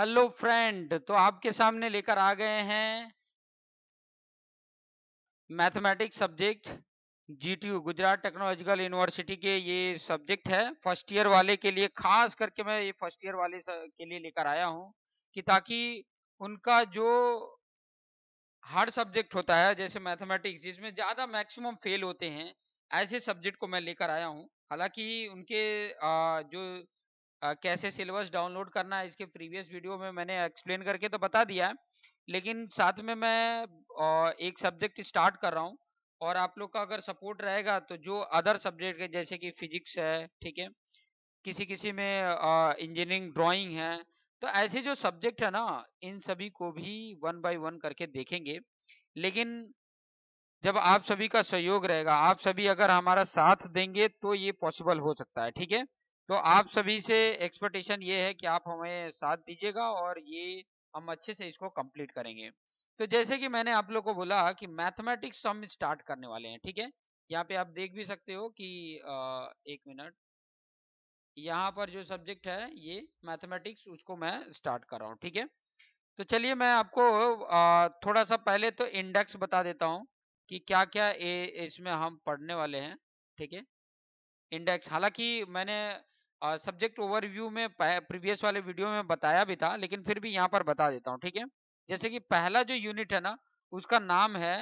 hello friend तो आपके सामने लेकर आ गए हैं mathematics subject GTU Gujarat technological university के ये सब्जेक्ट है फर्स्ट ईयर वाले के लिए खास करके मैं ये फर्स्ट ईयर वाले के लिए लेकर आया हूँ कि ताकि उनका जो हर सब्जेक्ट होता है जैसे मैथमेटिक्स जिसमें ज़्यादा मैक्सिमम फेल होते हैं ऐसे सब्जेक्ट को मैं लेकर आया हूँ हालांकि उनके जो कैसे सिलेबस डाउनलोड करना है इसके प्रीवियस वीडियो में मैंने एक्सप्लेन करके तो बता दिया है लेकिन साथ में मैं एक सब्जेक्ट स्टार्ट कर रहा हूँ और आप लोग का अगर सपोर्ट रहेगा तो जो अदर सब्जेक्ट है जैसे कि फिजिक्स है ठीक है किसी किसी में इंजीनियरिंग ड्राइंग है तो ऐसे जो सब्जेक्ट है ना इन सभी को भी वन बाय वन करके देखेंगे लेकिन जब आप सभी का सहयोग रहेगा आप सभी अगर हमारा साथ देंगे तो ये पॉसिबल हो सकता है ठीक है तो आप सभी से एक्सपेक्टेशन ये है कि आप हमें साथ दीजिएगा और ये हम अच्छे से इसको कंप्लीट करेंगे तो जैसे कि मैंने आप लोग को बोला कि मैथमेटिक्स हम स्टार्ट करने वाले हैं ठीक है यहाँ पे आप देख भी सकते हो कि आ, एक मिनट यहाँ पर जो सब्जेक्ट है ये मैथमेटिक्स उसको मैं स्टार्ट कर रहा हूँ ठीक है तो चलिए मैं आपको आ, थोड़ा सा पहले तो इंडेक्स बता देता हूँ कि क्या क्या इसमें हम पढ़ने वाले हैं ठीक है इंडेक्स हालांकि मैंने सब्जेक्ट ओवरव्यू में प्रीवियस वाले वीडियो में बताया भी था लेकिन फिर भी यहाँ पर बता देता हूँ ठीक है जैसे कि पहला जो यूनिट है ना उसका नाम है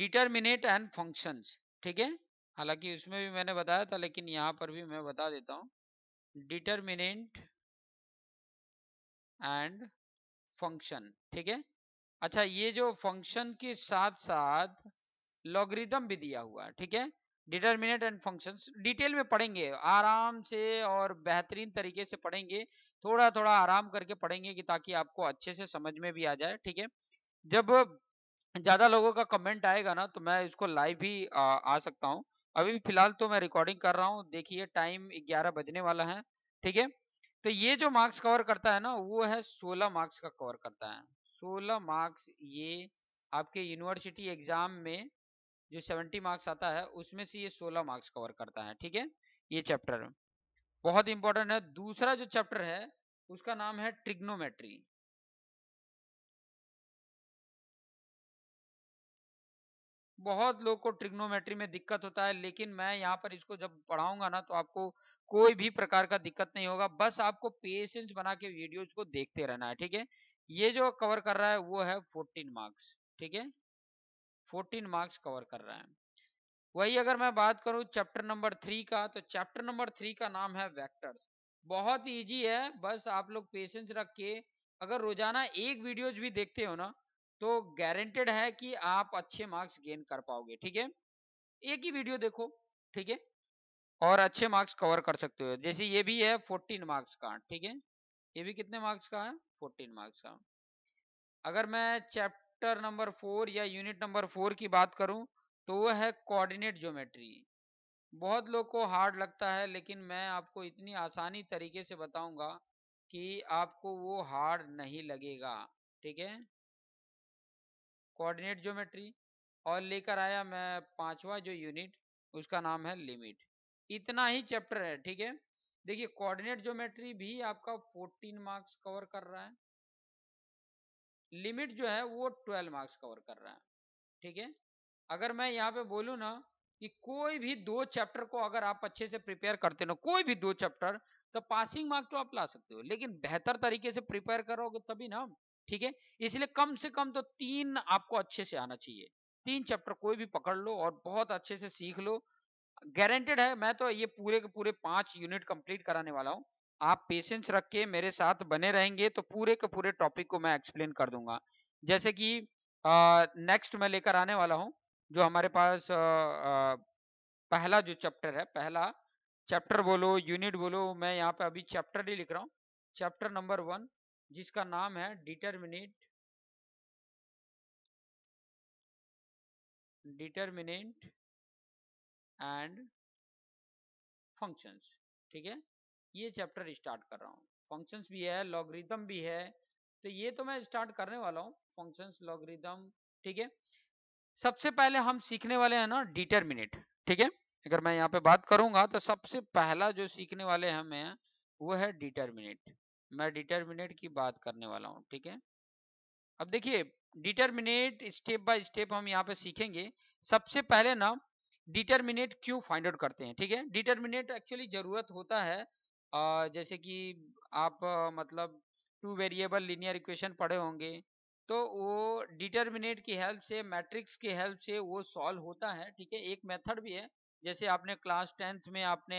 डिटर्मिनेट एंड फंक्शंस ठीक है हालांकि उसमें भी मैंने बताया था लेकिन यहाँ पर भी मैं बता देता हूँ डिटर्मिनेंट एंड फंक्शन ठीक है अच्छा ये जो फंक्शन के साथ साथ लॉगरिदम भी दिया हुआ है ठीक है डिटर्मिनेट एंड फंक्शंस डिटेल में पढ़ेंगे आराम से और बेहतरीन तरीके से पढ़ेंगे थोड़ा थोड़ा आराम करके पढ़ेंगे कि ताकि आपको अच्छे से समझ में भी आ जाए ठीक है जब ज्यादा लोगों का कमेंट आएगा ना तो मैं इसको लाइव भी आ, आ सकता हूँ अभी फिलहाल तो मैं रिकॉर्डिंग कर रहा हूँ देखिए टाइम ग्यारह बजने वाला है ठीक है तो ये जो मार्क्स कवर करता है ना वो है सोलह मार्क्स का कवर करता है सोलह मार्क्स ये आपके यूनिवर्सिटी एग्जाम में जो 70 मार्क्स आता है उसमें से ये 16 मार्क्स कवर करता है ठीक है ये चैप्टर बहुत इंपॉर्टेंट है दूसरा जो चैप्टर है उसका नाम है ट्रिग्नोमेट्री बहुत लोग को ट्रिग्नोमेट्री में दिक्कत होता है लेकिन मैं यहाँ पर इसको जब पढ़ाऊंगा ना तो आपको कोई भी प्रकार का दिक्कत नहीं होगा बस आपको पेशेंस बना के वीडियोज को देखते रहना है ठीक है ये जो कवर कर रहा है वो है फोर्टीन मार्क्स ठीक है 14 मार्क्स कवर कर रहे हैं वही अगर मैं बात करूं चैप्टर नंबर थ्री का तो चैप्टर नंबर थ्री का नाम है वेक्टर्स बहुत इजी है बस आप लोग पेशेंस रख के अगर रोजाना एक वीडियोज भी देखते हो ना तो गारंटेड है कि आप अच्छे मार्क्स गेन कर पाओगे ठीक है एक ही वीडियो देखो ठीक है और अच्छे मार्क्स कवर कर सकते हो जैसे ये भी है फोर्टीन मार्क्स का ठीक है ये भी कितने मार्क्स का है फोर्टीन मार्क्स का अगर मैं चैप्टर चैप्टर नंबर फोर या यूनिट नंबर फोर की बात करूं तो वह है कोऑर्डिनेट ज्योमेट्री बहुत लोग को हार्ड लगता है लेकिन मैं आपको इतनी आसानी तरीके से बताऊंगा कि आपको वो हार्ड नहीं लगेगा ठीक है कोऑर्डिनेट ज्योमेट्री और लेकर आया मैं पांचवा जो यूनिट उसका नाम है लिमिट इतना ही चैप्टर है ठीक है देखिए कोऑर्डिनेट ज्योमेट्री भी आपका 14 मार्क्स कवर कर रहा है लिमिट जो है वो ट्वेल्व मार्क्स कवर कर रहा है ठीक है अगर मैं यहाँ पे बोलू ना कि कोई भी दो चैप्टर को अगर आप अच्छे से प्रिपेयर करते ना कोई भी दो चैप्टर तो पासिंग मार्क तो आप ला सकते हो लेकिन बेहतर तरीके से प्रिपेयर करोगे तभी ना ठीक है इसलिए कम से कम तो तीन आपको अच्छे से आना चाहिए तीन चैप्टर कोई भी पकड़ लो और बहुत अच्छे से सीख लो गारंटेड है मैं तो ये पूरे के पूरे पांच यूनिट कंप्लीट कराने वाला हूँ आप पेशेंस रख के मेरे साथ बने रहेंगे तो पूरे के पूरे टॉपिक को मैं एक्सप्लेन कर दूंगा जैसे कि नेक्स्ट मैं लेकर आने वाला हूं जो हमारे पास आ, आ, पहला जो चैप्टर है पहला चैप्टर बोलो यूनिट बोलो मैं यहाँ पे अभी चैप्टर ही लिख रहा हूँ चैप्टर नंबर वन जिसका नाम है डिटर्मिनेट डिटर्मिनेंट एंड फंक्शंस ठीक है ये चैप्टर स्टार्ट कर रहा हूँ फंक्शंस भी है लॉगरिदम भी है तो ये तो मैं स्टार्ट करने वाला हूँ फंक्शंस लॉगरिदम ठीक है सबसे पहले हम सीखने वाले हैं ना डिटर्मिनेट ठीक है अगर मैं यहाँ पे बात करूंगा तो सबसे पहला जो सीखने वाले हम हैं वो है डिटर्मिनेट मैं डिटर्मिनेट की बात करने वाला हूँ ठीक है अब देखिए डिटर्मिनेट स्टेप बाय स्टेप हम यहाँ पे सीखेंगे सबसे पहले ना डिटर्मिनेट क्यों फाइंड आउट करते हैं ठीक है डिटर्मिनेट एक्चुअली जरूरत होता है जैसे कि आप मतलब टू वेरिएबल लीनियर इक्वेशन पढ़े होंगे तो वो डिटर्मिनेट की हेल्प से मैट्रिक्स की हेल्प से वो सॉल्व होता है ठीक है एक मेथड भी है जैसे आपने क्लास टेंथ में आपने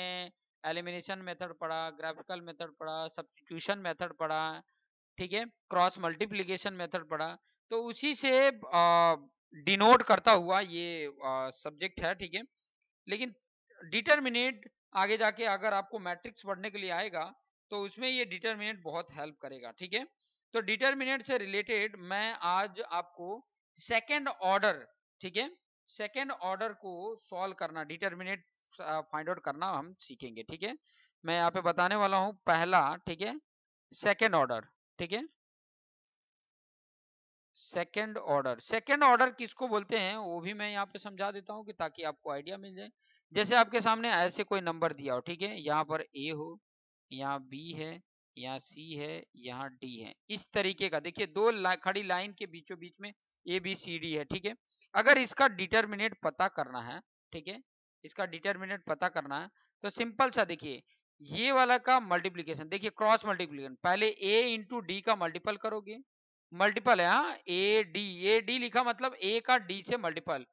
एलिमिनेशन मेथड पढ़ा ग्राफिकल मेथड पढ़ा सब्सटीट्यूशन मेथड पढ़ा ठीक है क्रॉस मल्टीप्लीकेशन मेथड पढ़ा तो उसी से डिनोट करता हुआ ये सब्जेक्ट है ठीक है लेकिन डिटर्मिनेट आगे जाके अगर आपको मैट्रिक्स पढ़ने के लिए आएगा तो उसमें ये डिटर्मिनेट बहुत हेल्प करेगा ठीक है तो डिटर्मिनेट से रिलेटेड मैं आज आपको सेकेंड ऑर्डर ठीक है सेकेंड ऑर्डर को सॉल्व करना डिटर्मिनेट फाइंड आउट करना हम सीखेंगे ठीक है मैं यहाँ पे बताने वाला हूँ पहला ठीक है सेकेंड ऑर्डर ठीक है सेकेंड ऑर्डर सेकेंड ऑर्डर किसको बोलते हैं वो भी मैं यहाँ पे समझा देता हूँ कि ताकि आपको आइडिया मिल जाए जैसे आपके सामने ऐसे कोई नंबर दिया हो ठीक है यहाँ पर ए हो यहाँ बी है यहाँ सी है यहाँ डी है इस तरीके का देखिए दो ला, खड़ी लाइन के बीचों बीच में ए बी सी डी है ठीक है अगर इसका डिटर्मिनेट पता करना है ठीक है इसका डिटर्मिनेट पता करना है तो सिंपल सा देखिए ये वाला का मल्टीप्लीकेशन देखिए क्रॉस मल्टीप्लीकेशन पहले ए इंटू डी का मल्टीपल करोगे मल्टीपल है हाँ ए डी ए डी लिखा मतलब ए का डी से मल्टीपल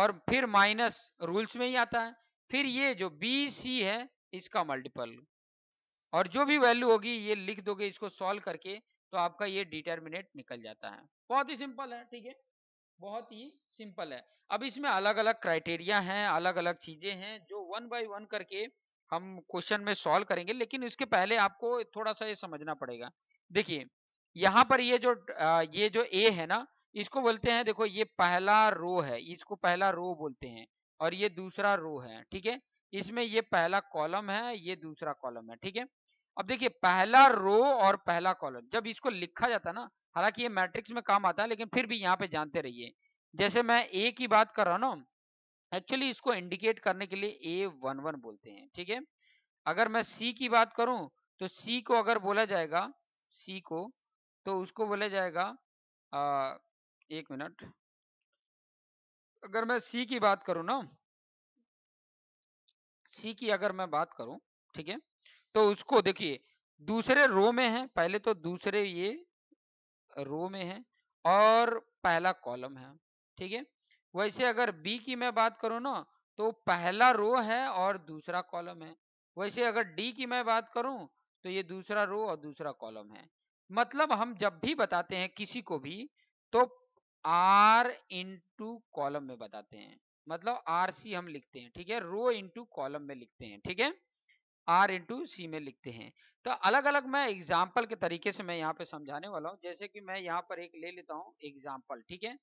और फिर माइनस रूल्स में ही आता है फिर ये जो बी सी है इसका मल्टीपल और जो भी वैल्यू होगी ये लिख दोगे इसको सॉल्व करके तो आपका ये डिटर्मिनेट निकल जाता है बहुत ही सिंपल है ठीक है बहुत ही सिंपल है अब इसमें अलग अलग क्राइटेरिया हैं अलग अलग चीजें हैं जो वन बाय वन करके हम क्वेश्चन में सॉल्व करेंगे लेकिन उसके पहले आपको थोड़ा सा ये समझना पड़ेगा देखिए यहाँ पर ये जो ये जो ए है ना इसको बोलते हैं देखो ये पहला रो है इसको पहला रो बोलते हैं और ये दूसरा रो है ठीक है इसमें ये पहला कॉलम है ये दूसरा कॉलम है ठीक है अब देखिए पहला रो और पहला कॉलम जब इसको लिखा जाता ना हालांकि ये मैट्रिक्स में काम आता है लेकिन फिर भी यहाँ पे जानते रहिए जैसे मैं ए की बात कर रहा हूँ ना एक्चुअली इसको इंडिकेट करने के लिए ए वन वन बोलते हैं ठीक है अगर मैं सी की बात करूं तो सी को अगर बोला जाएगा सी को तो उसको बोला जाएगा एक मिनट अगर मैं सी की बात करूं ना सी की अगर मैं बात करूं ठीक है तो उसको देखिए दूसरे रो में है पहले तो दूसरे ये रो में है और पहला कॉलम है ठीक है वैसे अगर बी की मैं बात करूं ना तो पहला रो है और दूसरा कॉलम है वैसे अगर डी की मैं बात करूं तो ये दूसरा रो और दूसरा कॉलम है मतलब हम जब भी बताते हैं किसी को भी तो आर इंटू कॉलम में बताते हैं मतलब आर सी हम लिखते हैं ठीक है रो इंटू कॉलम में लिखते हैं ठीक है आर इंटू सी में लिखते हैं तो अलग अलग मैं एग्जाम्पल के तरीके से मैं यहाँ पे समझाने वाला हूँ जैसे कि मैं यहाँ पर एक ले लेता हूँ एग्जाम्पल ठीक है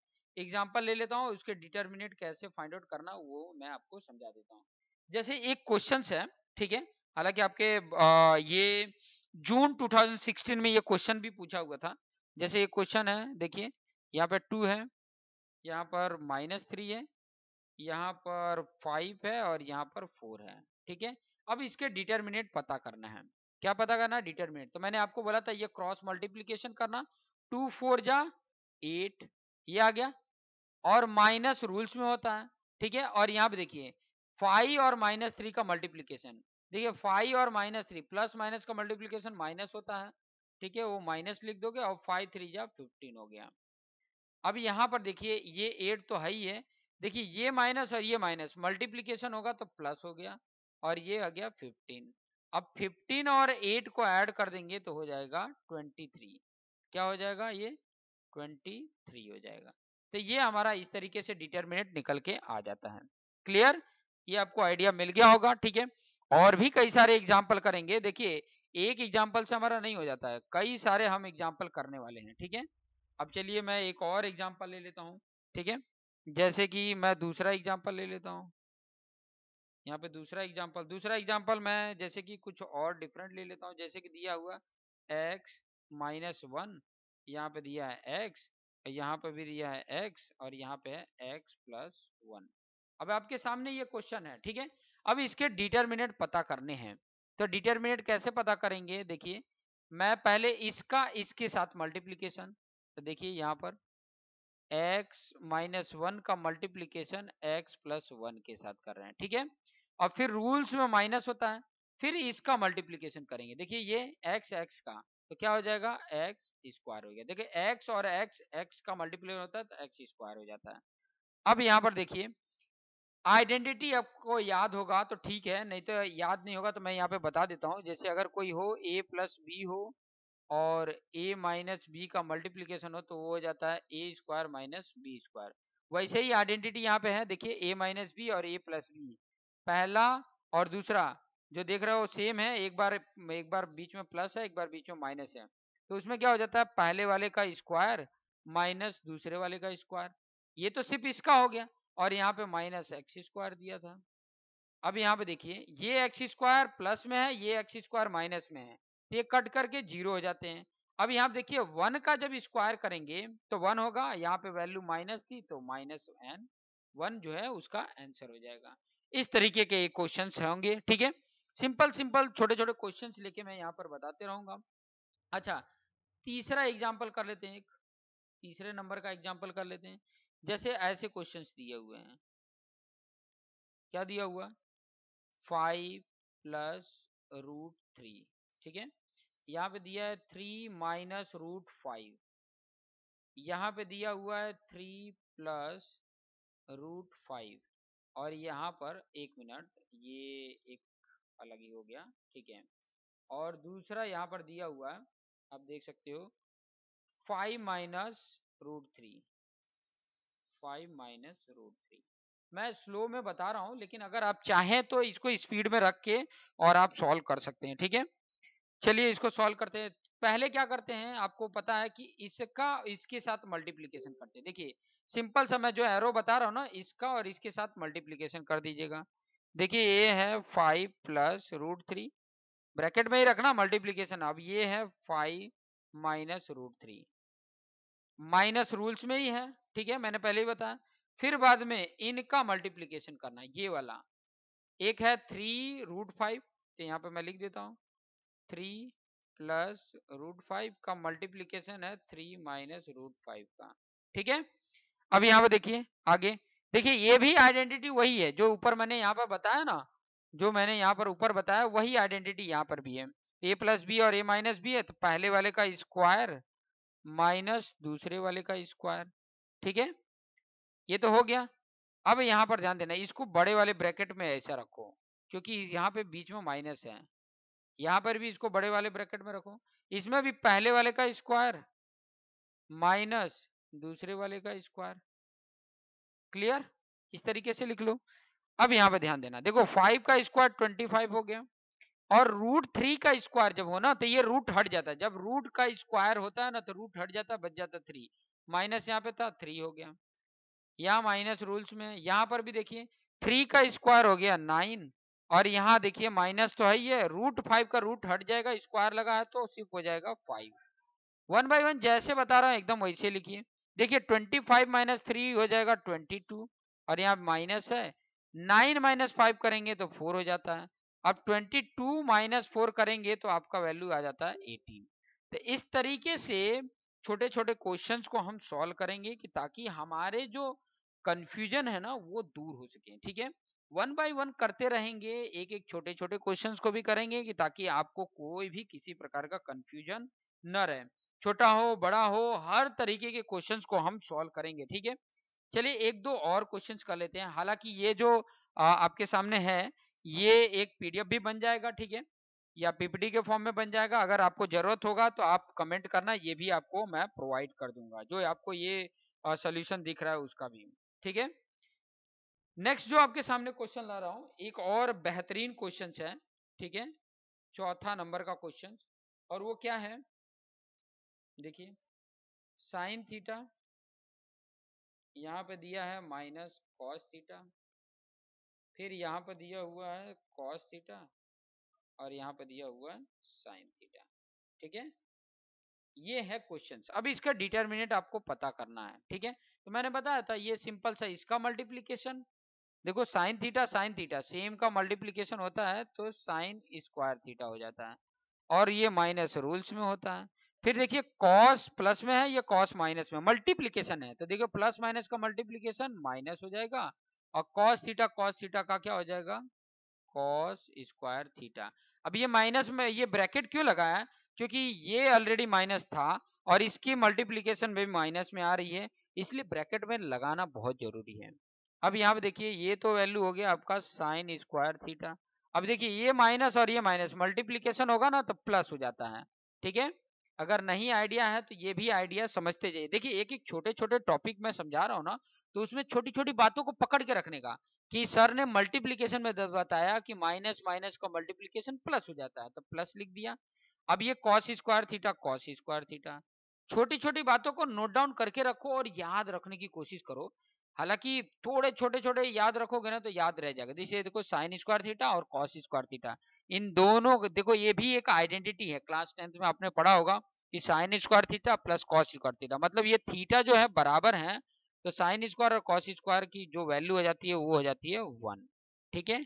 एग्जाम्पल ले लेता हूँ उसके डिटर्मिनेट कैसे फाइंड आउट करना वो मैं आपको समझा देता हूँ जैसे एक क्वेश्चन है ठीक है हालांकि आपके आ, ये जून 2016 में ये क्वेश्चन भी पूछा हुआ था जैसे ये क्वेश्चन है देखिए यहाँ पर टू है यहाँ पर माइनस थ्री है यहाँ पर फाइव है और यहाँ पर फोर है ठीक है अब इसके डिटर्मिनेट पता करना है क्या पता करना है डिटर्मिनेट तो मैंने आपको बोला था ये क्रॉस मल्टीप्लीकेशन करना टू फोर जा एट ये आ गया और माइनस रूल्स में होता है ठीक है और यहाँ पे देखिए फाइव और माइनस थ्री का मल्टीप्लीकेशन देखिए फाइव और माइनस थ्री प्लस माइनस का मल्टीप्लीकेशन माइनस होता है ठीक है वो माइनस लिख दोगे और फाइव थ्री जा फिफ्टीन हो गया अब यहां पर देखिए ये एट तो है ही है देखिए ये माइनस और ये माइनस मल्टीप्लीकेशन होगा तो प्लस हो गया और ये आ गया फिफ्टीन अब फिफ्टीन और एट को ऐड कर देंगे तो हो जाएगा ट्वेंटी थ्री क्या हो जाएगा ये ट्वेंटी थ्री हो जाएगा तो ये हमारा इस तरीके से डिटर्मिनेट निकल के आ जाता है क्लियर ये आपको आइडिया मिल गया होगा ठीक है और भी कई सारे एग्जाम्पल करेंगे देखिए एक एग्जाम्पल से हमारा नहीं हो जाता है कई सारे हम एग्जाम्पल करने वाले हैं ठीक है अब चलिए मैं एक और एग्जाम्पल ले लेता हूँ ठीक है जैसे कि मैं दूसरा एग्जाम्पल ले लेता हूँ यहाँ पे दूसरा एग्जाम्पल दूसरा एग्जाम्पल मैं जैसे कि कुछ और डिफरेंट ले लेता हूँ जैसे कि दिया हुआ एक्स माइनस वन यहाँ पे दिया है x यहाँ पे भी दिया है एक्स और यहाँ पे है एक्स प्लस वन अब आपके सामने ये क्वेश्चन है ठीक है अब इसके डिटर्मिनेट पता करने हैं तो डिटर्मिनेट कैसे पता करेंगे देखिए मैं पहले इसका इसके साथ मल्टीप्लीकेशन तो देखिए यहाँ पर x माइनस वन का मल्टीप्लीकेशन x प्लस वन के साथ कर रहे हैं ठीक है और फिर रूल्स में माइनस होता है फिर इसका मल्टीप्लीकेशन करेंगे देखिए ये x x का तो क्या हो जाएगा x स्क्वायर हो गया देखिए x और x x का मल्टीप्लीकेशन होता है तो x स्क्वायर हो जाता है अब यहाँ पर देखिए आइडेंटिटी आपको याद होगा तो ठीक है नहीं तो याद नहीं होगा तो मैं यहाँ पे बता देता हूँ जैसे अगर कोई हो ए प्लस बी हो और ए माइनस बी का मल्टीप्लीकेशन हो तो वो हो जाता है A square minus B square वैसे ही आइडेंटिटी यहाँ पे है देखिए ए माइनस बी और ए प्लस बी पहला और दूसरा जो देख रहे हो सेम है एक बार एक बार बीच में प्लस है एक बार बीच में माइनस है तो उसमें क्या हो जाता है पहले वाले का स्क्वायर माइनस दूसरे वाले का स्क्वायर ये तो सिर्फ इसका हो गया और यहाँ पे माइनस एक्स स्क्वायर दिया था अब यहाँ पे देखिए ये एक्स स्क्वायर प्लस में है ये एक्स स्क्वायर माइनस में है ये कट करके जीरो हो जाते हैं अब यहाँ देखिए वन का जब स्क्वायर करेंगे तो वन होगा यहाँ पे वैल्यू माइनस थी तो माइनस एन वन जो है उसका आंसर हो जाएगा इस तरीके के क्वेश्चन होंगे ठीक है सिंपल सिंपल छोटे छोटे क्वेश्चन लेके मैं यहाँ पर बताते रहूंगा अच्छा तीसरा एग्जाम्पल कर लेते हैं एक तीसरे नंबर का एग्जाम्पल कर लेते हैं जैसे ऐसे क्वेश्चन दिए हुए हैं क्या दिया हुआ फाइव प्लस रूट थ्री ठीक है यहाँ पे दिया है थ्री माइनस रूट फाइव यहाँ पे दिया हुआ है थ्री प्लस रूट फाइव और यहाँ पर एक मिनट ये एक अलग ही हो गया ठीक है और दूसरा यहाँ पर दिया हुआ है आप देख सकते हो five minus root three five minus root three मैं स्लो में बता रहा हूं लेकिन अगर आप चाहें तो इसको स्पीड में रख के और आप सॉल्व कर सकते हैं ठीक है चलिए इसको सॉल्व करते हैं पहले क्या करते हैं आपको पता है कि इसका इसके साथ मल्टीप्लीकेशन करते हैं देखिए सिंपल सा मैं जो एरो बता रहा हूँ ना इसका और इसके साथ मल्टीप्लीकेशन कर दीजिएगा देखिए ये है five plus root three bracket में ही रखना मल्टीप्लीकेशन अब ये है five minus root three minus rules में ही है ठीक है मैंने पहले ही बताया फिर बाद में इनका मल्टीप्लीकेशन करना ये वाला एक है थ्री रूट फाइव तो यहाँ पे मैं लिख देता हूँ थ्री प्लस रूट फाइव का मल्टीप्लीकेशन है थ्री माइनस रूट फाइव का ठीक है अब यहाँ पे देखिए आगे देखिए ये भी आइडेंटिटी वही है जो ऊपर मैंने यहाँ पर बताया ना जो मैंने यहाँ पर ऊपर बताया वही आइडेंटिटी यहाँ पर भी है ए प्लस बी और ए माइनस बी है तो पहले वाले का स्क्वायर माइनस दूसरे वाले का स्क्वायर ठीक है ये तो हो गया अब यहाँ पर ध्यान देना इसको बड़े वाले ब्रैकेट में ऐसा रखो क्योंकि यहाँ पे बीच में माइनस है यहां पर भी इसको बड़े वाले ब्रैकेट में रखो इसमें भी पहले वाले का स्क्वायर माइनस दूसरे वाले का स्क्वायर क्लियर इस तरीके से लिख लो अब यहां पर ध्यान देना देखो फाइव का स्क्वायर ट्वेंटी फाइव हो गया और रूट थ्री का स्क्वायर जब हो ना तो ये रूट हट जाता है जब रूट का स्क्वायर होता है ना तो रूट हट जाता है बच जाता थ्री माइनस यहाँ पे था थ्री हो गया यहाँ माइनस रूल्स में यहां पर भी देखिए थ्री का स्क्वायर हो गया नाइन और यहाँ देखिए माइनस तो है ये रूट फाइव का रूट हट जाएगा स्क्वायर लगा है तो सिर्फ हो जाएगा फाइव वन बाई वन जैसे बता रहा हूँ एकदम वैसे लिखिए देखिए ट्वेंटी फाइव माइनस थ्री हो जाएगा ट्वेंटी टू और यहाँ माइनस है नाइन माइनस फाइव करेंगे तो फोर हो जाता है अब ट्वेंटी टू माइनस फोर करेंगे तो आपका वैल्यू आ जाता है एटीन तो इस तरीके से छोटे छोटे क्वेश्चन को हम सॉल्व करेंगे कि ताकि हमारे जो कंफ्यूजन है ना वो दूर हो सके ठीक है वन बाय वन करते रहेंगे एक एक छोटे छोटे क्वेश्चन को भी करेंगे कि ताकि आपको कोई भी किसी प्रकार का कंफ्यूजन न रहे छोटा हो बड़ा हो हर तरीके के क्वेश्चंस को हम सॉल्व करेंगे ठीक है चलिए एक दो और क्वेश्चंस कर लेते हैं हालांकि ये जो आ, आपके सामने है ये एक पीडीएफ भी बन जाएगा ठीक है या पीपीडी के फॉर्म में बन जाएगा अगर आपको जरूरत होगा तो आप कमेंट करना ये भी आपको मैं प्रोवाइड कर दूंगा जो आपको ये सोल्यूशन दिख रहा है उसका भी ठीक है नेक्स्ट जो आपके सामने क्वेश्चन ला रहा हूं एक और बेहतरीन क्वेश्चन है ठीक है चौथा नंबर का क्वेश्चन और वो क्या है देखिए साइन थीटा यहां पे दिया है माइनस कॉस थीटा फिर यहां पे दिया हुआ है कॉस थीटा और यहां पे दिया हुआ है साइन थीटा ठीक है ये है क्वेश्चन अब इसका डिटर्मिनेट आपको पता करना है ठीक है तो मैंने बताया था ये सिंपल सा इसका मल्टीप्लीकेशन देखो sine theta sine theta same का मल्टीप्लीकेशन होता है तो साइन स्क्वायर थीटा हो जाता है और ये माइनस रूल्स में होता है फिर देखिए कॉस प्लस में है या कॉस माइनस में मल्टीप्लीकेशन है तो देखिए प्लस माइनस का मल्टीप्लीकेशन माइनस हो जाएगा और कॉस थीटा कॉस थीटा का क्या हो जाएगा कॉस स्क्वायर थीटा अब ये माइनस में ये ब्रैकेट क्यों लगाया क्योंकि ये ऑलरेडी माइनस था और इसकी मल्टीप्लीकेशन भी माइनस में आ रही है इसलिए ब्रैकेट में लगाना बहुत जरूरी है अब यहाँ पे देखिए ये तो वैल्यू हो गया आपका साइन स्क्वायर थीटा अब देखिए ये माइनस और ये माइनस मल्टीप्लीकेशन होगा ना तो प्लस हो जाता है ठीक है अगर नहीं आइडिया है तो ये भी आइडिया समझते जाइए देखिए एक एक छोटे छोटे टॉपिक में समझा रहा हूँ ना तो उसमें छोटी छोटी बातों को पकड़ के रखने का कि सर ने मल्टीप्लीकेशन में बताया कि माइनस माइनस का मल्टीप्लीकेशन प्लस हो जाता है तो प्लस लिख दिया अब ये cos square theta cos square theta छोटी छोटी बातों को नोट डाउन करके रखो और याद रखने की कोशिश करो हालांकि थोड़े छोटे छोटे याद रखोगे ना तो याद रह जाएगा जैसे देखो साइन स्क्वायर थीटा और कॉस स्क्वायर थीटा इन दोनों देखो ये भी एक आइडेंटिटी है क्लास टेंथ में आपने पढ़ा होगा कि sine square theta plus cos square theta मतलब ये थीटा जो है बराबर है तो साइन स्क्वायर और कॉस स्क्वायर की जो वैल्यू हो जाती है वो हो जाती है वन ठीक है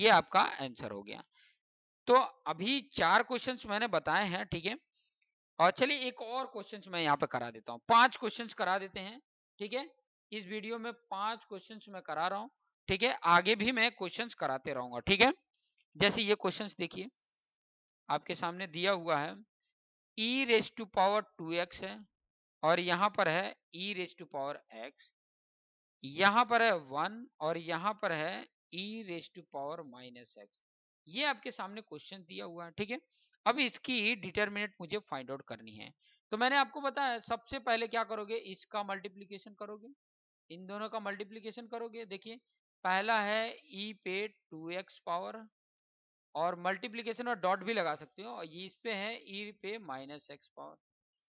ये आपका आंसर हो गया तो अभी चार क्वेश्चन मैंने बताए हैं ठीक है और चलिए एक और क्वेश्चन मैं यहाँ पे करा देता हूँ पांच क्वेश्चन करा देते हैं ठीक है इस वीडियो में पांच क्वेश्चंस मैं करा रहा हूं ठीक है आगे भी मैं क्वेश्चंस कराते रहूंगा ठीक है जैसे ये क्वेश्चंस देखिए आपके सामने दिया हुआ है E raise to power two X है और यहाँ पर है E raise to power X यहां पर है वन और यहाँ पर है E raise to power minus X ये आपके सामने क्वेश्चन दिया हुआ है ठीक है अब इसकी डिटर्मिनेट मुझे फाइंड आउट करनी है तो मैंने आपको बताया सबसे पहले क्या करोगे इसका मल्टीप्लीकेशन करोगे इन दोनों का मल्टीप्लीकेशन करोगे देखिए पहला है ई e पे टू एक्स पावर और मल्टीप्लीकेशन और डॉट भी लगा सकते हो और इस पे है ई e पे माइनस एक्स पावर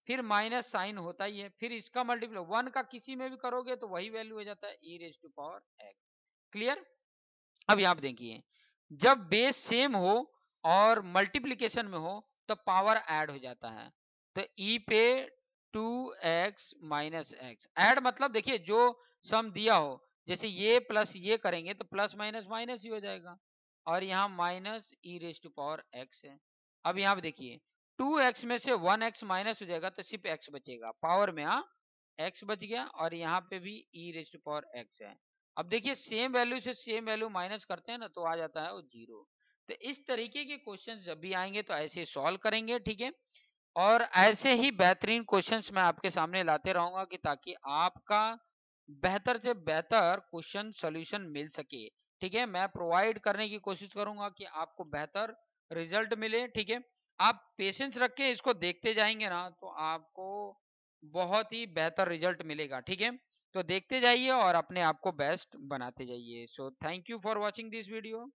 फिर माइनस साइन होता ही है फिर इसका मल्टीप्ल वन का किसी में भी करोगे तो वही वैल्यू हो जाता है E raise to power X clear अब यहां देखिए जब बेस सेम हो और मल्टीप्लीकेशन में हो तो पावर एड हो जाता है तो ई e पे two X minus X add मतलब देखिए जो सम दिया हो जैसे ये प्लस ये करेंगे तो प्लस माइनस माइनस ही हो जाएगा और यहाँ minus E raise to power X है अब यहाँ पे देखिए टू एक्स में से वन एक्स माइनस हो जाएगा तो सिर्फ एक्स बचेगा पावर में हाँ एक्स बच गया और यहाँ पे भी E raise to power X है अब देखिए सेम वैल्यू से सेम वैल्यू माइनस करते हैं ना तो आ जाता है वो जीरो तो इस तरीके के क्वेश्चन जब भी आएंगे तो ऐसे सॉल्व करेंगे ठीक है और ऐसे ही बेहतरीन क्वेश्चन मैं आपके सामने लाते रहूंगा कि ताकि आपका बेहतर से बेहतर क्वेश्चन सोल्यूशन मिल सके ठीक है मैं प्रोवाइड करने की कोशिश करूंगा कि आपको बेहतर रिजल्ट मिले ठीक है आप पेशेंस रख के इसको देखते जाएंगे ना तो आपको बहुत ही बेहतर रिजल्ट मिलेगा ठीक है तो देखते जाइए और अपने आप को बेस्ट बनाते जाइए so thank you for watching this video